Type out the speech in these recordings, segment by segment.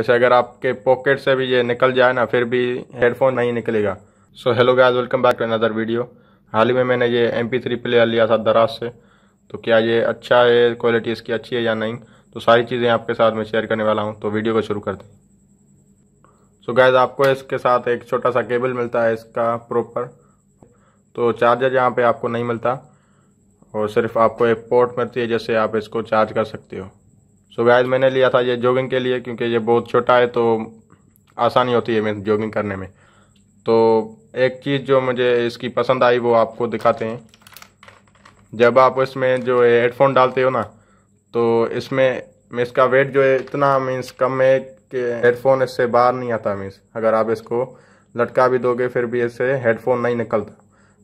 वैसे अगर आपके पॉकेट से भी ये निकल जाए ना फिर भी हेडफोन नहीं निकलेगा so hello guys welcome back to another video हाल ही में मैंने ये एम पी थ्री प्लेयर लिया था दराज से तो क्या ये अच्छा है क्वालिटी इसकी अच्छी है या नहीं तो सारी चीज़ें आपके साथ मैं शेयर करने वाला हूँ तो वीडियो को शुरू कर हैं सो गैज़ आपको इसके साथ एक छोटा सा केबल मिलता है इसका प्रॉपर तो चार्जर यहाँ पर आपको नहीं मिलता और सिर्फ आपको एक पोर्ट मिलती है जैसे आप इसको चार्ज कर सकते हो सो गाइस मैंने लिया था ये जॉगिंग के लिए क्योंकि ये बहुत छोटा है तो आसानी होती है मैं जॉगिंग करने में तो एक चीज़ जो मुझे इसकी पसंद आई वो आपको दिखाते हैं जब आप इसमें जो है हेडफोन डालते हो ना तो इसमें मैं इसका वेट जो है इतना मीन्स कम है कि हेडफोन इससे बाहर नहीं आता मीन्स अगर आप इसको लटका भी दोगे फिर भी इससे हेडफोन नहीं निकलता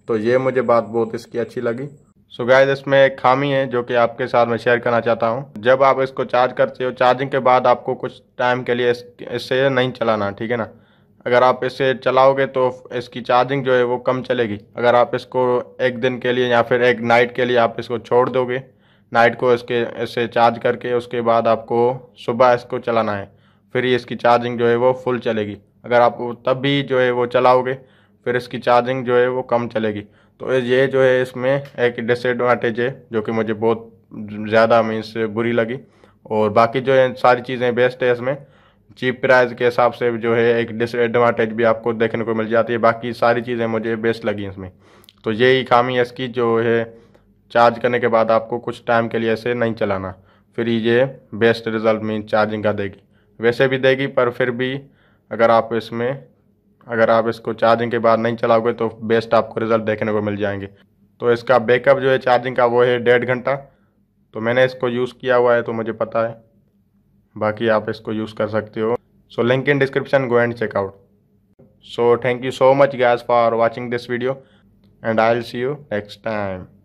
तो ये मुझे बात बहुत इसकी अच्छी लगी सो so गाइज इसमें एक खामी है जो कि आपके साथ मैं शेयर करना चाहता हूँ जब आप इसको चार्ज करते हो चार्जिंग के बाद आपको कुछ टाइम के लिए इस, इससे नहीं चलाना ठीक है ना अगर आप इसे चलाओगे तो इसकी चार्जिंग जो है वो कम चलेगी अगर आप इसको एक दिन के लिए या फिर एक नाइट के लिए आप इसको छोड़ दोगे नाइट को इसके इसे चार्ज करके उसके बाद आपको सुबह इसको चलाना है फिर इसकी चार्जिंग जो है वो फुल चलेगी अगर आप तब भी जो है वो चलाओगे फिर इसकी चार्जिंग जो है वो कम चलेगी तो ये जो है इसमें एक डिसएडवांटेज है जो कि मुझे बहुत ज़्यादा मीन्स बुरी लगी और बाकी जो है सारी चीज़ें बेस्ट है इसमें चीप प्राइस के हिसाब से जो है एक डिसएडवांटेज भी आपको देखने को मिल जाती है बाकी सारी चीज़ें मुझे बेस्ट लगी इसमें तो यही खामी है इसकी जो है चार्ज करने के बाद आपको कुछ टाइम के लिए ऐसे नहीं चलाना फिर ये बेस्ट रिज़ल्ट मीन चार्जिंग का देगी वैसे भी देगी पर फिर भी अगर आप इसमें अगर आप इसको चार्जिंग के बाद नहीं चलाओगे तो बेस्ट आपको रिज़ल्ट देखने को मिल जाएंगे तो इसका बैकअप जो है चार्जिंग का वो है डेढ़ घंटा तो मैंने इसको यूज़ किया हुआ है तो मुझे पता है बाकी आप इसको यूज़ कर सकते हो so link in description go and check out so thank you so much guys for watching this video and I'll see you next time